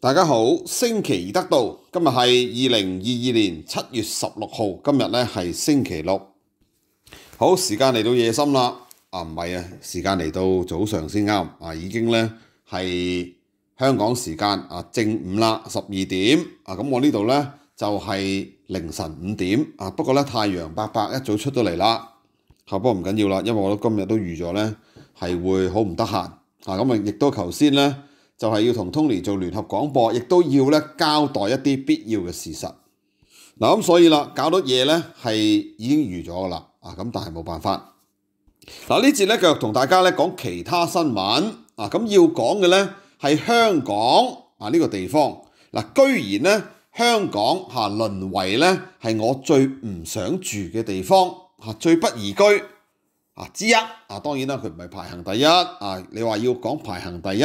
大家好，星期二得到，今日系二零二二年七月十六号，今日咧系星期六，好时间嚟到夜深啦，啊唔系啊，时间嚟到早上先啱，啊已经咧系香港时间啊正午啦，十二点，啊咁我呢度咧就系凌晨五点，啊不过咧太阳伯伯一早出到嚟啦，下波唔紧要啦，因为我今日都预咗咧系会好唔得闲，啊咁啊亦都求先咧。就係要同 Tony 做聯合廣播，亦都要咧交代一啲必要嘅事實。嗱咁所以啦，搞到嘢咧係已經預咗啦啊咁，但係冇辦法嗱呢節咧，繼續同大家咧講其他新聞啊。咁要講嘅咧係香港啊呢個地方嗱，居然咧香港嚇淪為咧係我最唔想住嘅地方嚇最不宜居啊之一啊。當然啦，佢唔係排行第一啊。你話要講排行第一。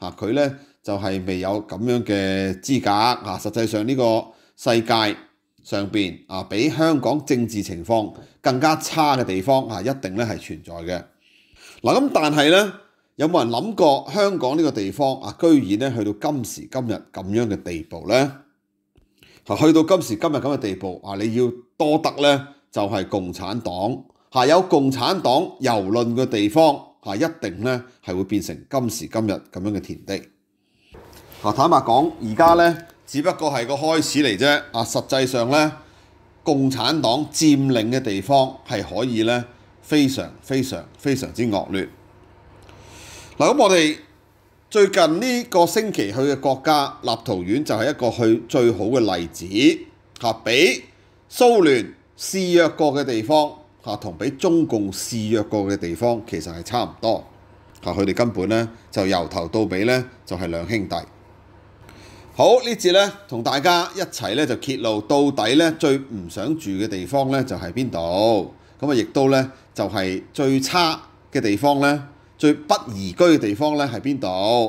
啊！佢咧就係未有咁樣嘅資格。啊，實際上呢個世界上邊啊，比香港政治情況更加差嘅地方啊，一定咧係存在嘅。嗱，咁但係咧，有冇人諗過香港呢個地方啊，居然咧去到今時今日咁樣嘅地步咧？去到今時今日咁嘅地步啊，你要多得呢，就係共產黨，係有共產黨遊論嘅地方。一定咧係會變成今時今日咁樣嘅田地。啊，坦白講，而家咧只不過係個開始嚟啫。啊，實際上咧，共產黨佔領嘅地方係可以咧非常非常非常之惡劣。嗱，咁我哋最近呢個星期去嘅國家立陶宛就係一個去最好嘅例子。嚇，俾蘇聯試約過嘅地方。嚇，同俾中共示弱過嘅地方其實係差唔多，嚇佢哋根本咧就由頭到尾咧就係兩兄弟。好呢節咧，同大家一齊咧就揭露到底咧最唔想住嘅地方咧就係邊度，咁啊亦都咧就係最差嘅地方咧、最不宜居嘅地方咧係邊度？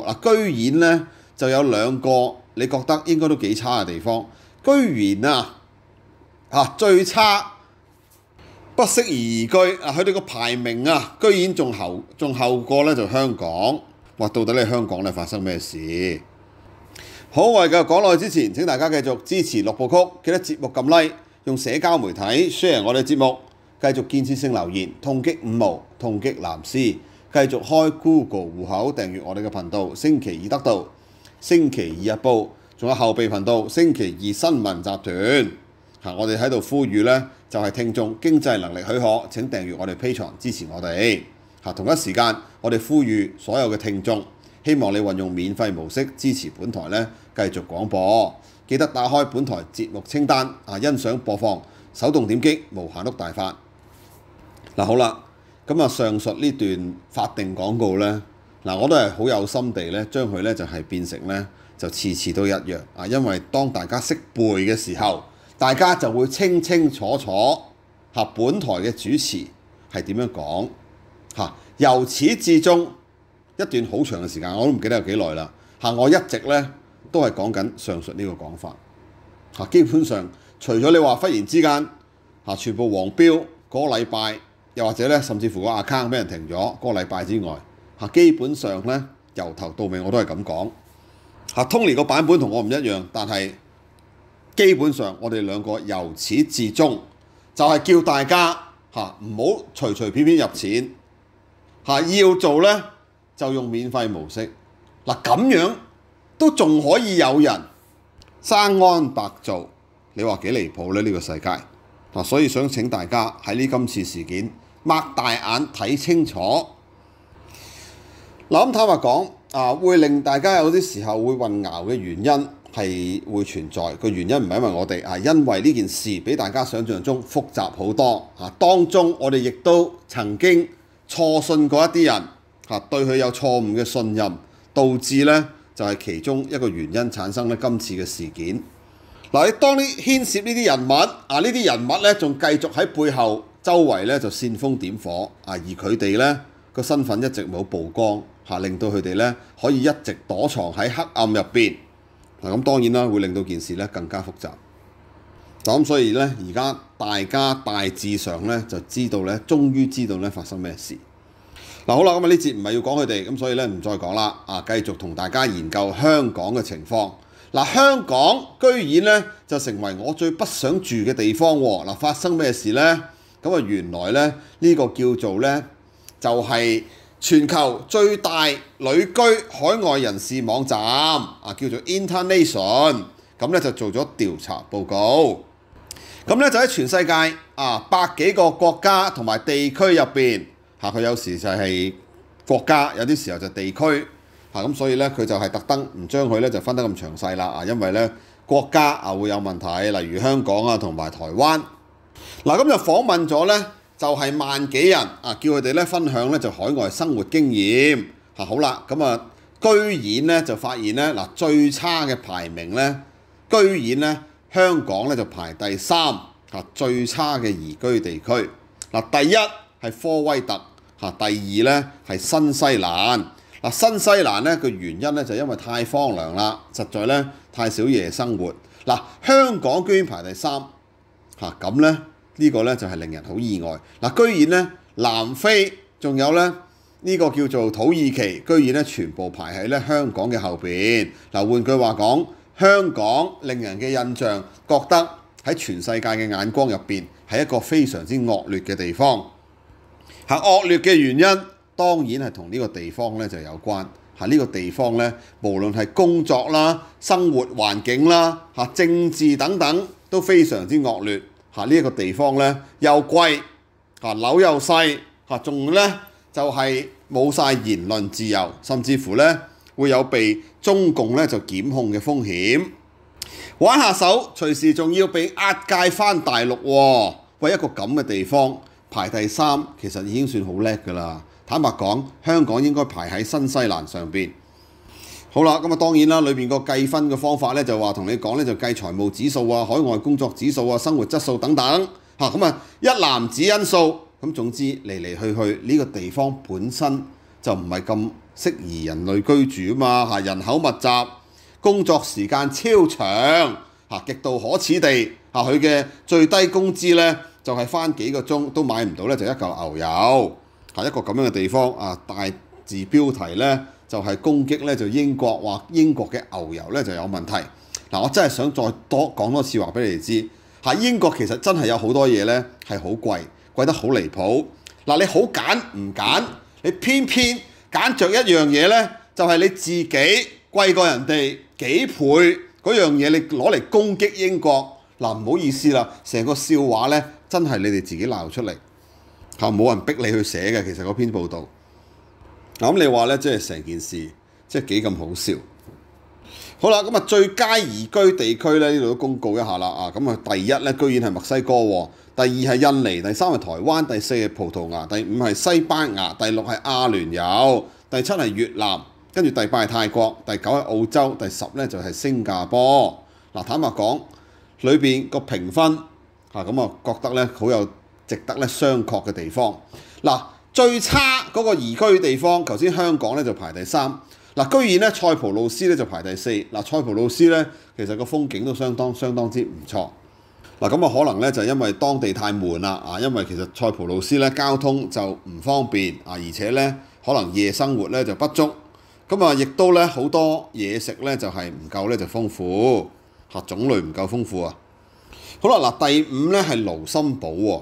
嗱，居然咧就有兩個你覺得應該都幾差嘅地方，居然啊嚇最差。不適而居啊！佢哋個排名啊，居然仲後仲後過咧，就香港。哇！到底你香港咧發生咩事？哋繼嘅講落去之前，請大家繼續支持六部曲，記得節目撳 Like，用社交媒體 share 我哋節目，繼續建設性留言，痛擊五毛，痛擊藍絲，繼續開 Google 户口訂閱我哋嘅頻道。星期二得到，星期二日報，仲有後備頻道星期二新聞集團。嚇！我哋喺度呼籲咧，就係聽眾經濟能力許可，請訂閱我哋 Patreon 支持我哋。嚇！同一時間，我哋呼籲所有嘅聽眾，希望你運用免費模式支持本台咧，繼續廣播。記得打開本台節目清單，啊，欣賞播放，手動點擊無限碌大法。嗱，好啦，咁啊，上述呢段法定廣告咧，嗱，我都係好有心地咧，將佢咧就係變成咧，就次次都一樣。啊，因為當大家識背嘅時候，大家就會清清楚楚嚇本台嘅主持係點樣講嚇，由始至終一段好長嘅時間，我都唔記得有幾耐啦嚇。我一直咧都係講緊上述呢個講法嚇，基本上除咗你話忽然之間嚇全部黃標嗰個禮拜，又或者咧甚至乎個 account 俾人停咗嗰個禮拜之外嚇，基本上咧由頭到尾我都係咁講嚇。Tony 個版本同我唔一樣，但係。基本上我哋兩個由始至終就係叫大家嚇唔好隨隨便便入錢嚇，要做咧就用免費模式嗱，咁樣都仲可以有人生安白做，你話幾離譜咧？呢個世界嗱，所以想請大家喺呢今次事件擘大眼睇清楚，諗坦白講啊，會令大家有啲時候會混淆嘅原因。係會存在個原因唔係因為我哋啊，因為呢件事比大家想象中複雜好多啊。當中我哋亦都曾經錯信過一啲人嚇，對佢有錯誤嘅信任，導致咧就係其中一個原因產生咧今次嘅事件。嗱，你當啲牽涉呢啲人物啊，呢啲人物咧仲繼續喺背後周圍咧就煽風點火啊，而佢哋咧個身份一直冇曝光嚇，令到佢哋咧可以一直躲藏喺黑暗入邊。嗱咁當然啦，會令到件事咧更加複雜。咁所以咧，而家大家大致上咧就知道咧，終於知道咧發生咩事。嗱好啦，咁啊呢節唔係要講佢哋，咁所以咧唔再講啦。啊，繼續同大家研究香港嘅情況。嗱，香港居然咧就成為我最不想住嘅地方喎。嗱，發生咩事咧？咁啊，原來咧呢個叫做咧就係。全球最大旅居海外人士網站啊，叫做 i n t e r n a t i o n 咁咧就做咗調查報告，咁咧就喺全世界啊百幾個國家同埋地區入面，嚇，佢有時就係國家，有啲時候就地區嚇，咁所以咧佢就係特登唔將佢咧就分得咁詳細啦啊，因為咧國家啊會有問題，例如香港啊同埋台灣，嗱咁就訪問咗咧。就係萬幾人啊！叫佢哋咧分享咧就海外生活經驗嚇好啦，咁啊居然咧就發現咧嗱最差嘅排名咧居然咧香港咧就排第三嚇最差嘅宜居地區嗱第一係科威特嚇，第二咧係新西蘭嗱新西蘭咧個原因咧就因為太荒涼啦，實在咧太少夜生活嗱香港居然排第三嚇咁咧。呢個咧就係令人好意外。嗱，居然咧南非仲有咧呢個叫做土耳其，居然咧全部排喺咧香港嘅後邊。嗱，換句話講，香港令人嘅印象覺得喺全世界嘅眼光入邊係一個非常之惡劣嘅地方。係惡劣嘅原因，當然係同呢個地方咧就有關。喺呢個地方咧，無論係工作啦、生活環境啦、政治等等，都非常之惡劣。嚇呢一個地方咧又貴，嚇樓又細，嚇仲咧就係冇曬言論自由，甚至乎咧會有被中共咧就檢控嘅風險。玩下手，隨時仲要被押界翻大陸。為一個咁嘅地方排第三，其實已經算好叻㗎啦。坦白講，香港應該排喺新西蘭上邊。好啦，咁啊當然啦，裏面個計分嘅方法咧就話同你講咧就計財務指數啊、海外工作指數啊、生活質素等等嚇，咁啊一籃子因素。咁總之嚟嚟去去呢個地方本身就唔係咁適宜人類居住啊嘛人口密集，工作時間超長嚇，極度可恥地嚇佢嘅最低工資咧就係翻幾個鐘都買唔到咧就一嚿牛油嚇一個咁樣嘅地方啊，大字標題咧。就係攻擊咧，就英國話英國嘅牛油咧就有問題。嗱，我真係想再多講多次話俾你哋知，喺英國其實真係有好多嘢咧係好貴，貴得好離譜。嗱，你好揀唔揀？你偏偏揀着一樣嘢咧，就係你自己貴過人哋幾倍嗰樣嘢，你攞嚟攻擊英國。嗱，唔好意思啦，成個笑話咧真係你哋自己鬧出嚟，嚇冇人逼你去寫嘅。其實嗰篇報導。咁你話咧，即係成件事，即係幾咁好笑。好啦，咁啊最佳宜居地區咧，呢度都公告一下啦。啊，咁啊第一咧，居然係墨西哥；第二係印尼；第三係台灣；第四係葡萄牙；第五係西班牙；第六係亞聯酋，第七係越南；跟住第八係泰國；第九係澳洲；第十咧就係新加坡。嗱，坦白講，裏邊個評分啊，咁啊，覺得咧好有值得咧商榷嘅地方。嗱。最差嗰個宜居地方，頭先香港咧就排第三，嗱，居然咧塞浦路斯咧就排第四，嗱，塞浦路斯咧其實個風景都相當相當之唔錯，嗱咁啊可能咧就因為當地太悶啦啊，因為其實塞浦路斯咧交通就唔方便啊，而且咧可能夜生活咧就不足，咁啊亦都咧好多嘢食咧就係唔夠咧就豐富嚇種類唔夠豐富啊，好啦嗱，第五咧係盧森堡喎。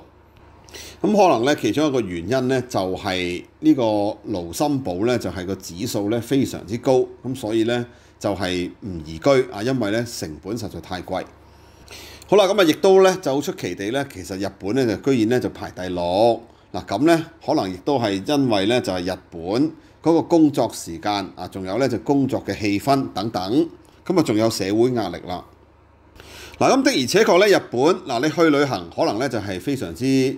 咁可能咧，其中一個原因咧，就係呢個盧森堡咧，就係個指數咧非常之高，咁所以咧就係唔宜居啊，因為咧成本實在太貴。好啦，咁啊亦都咧就出奇地咧，其實日本咧就居然咧就排第六。嗱咁咧可能亦都係因為咧就係日本嗰個工作時間啊，仲有咧就工作嘅氣氛等等，咁啊仲有社會壓力啦。嗱咁的而且確咧，日本嗱你去旅行可能咧就係非常之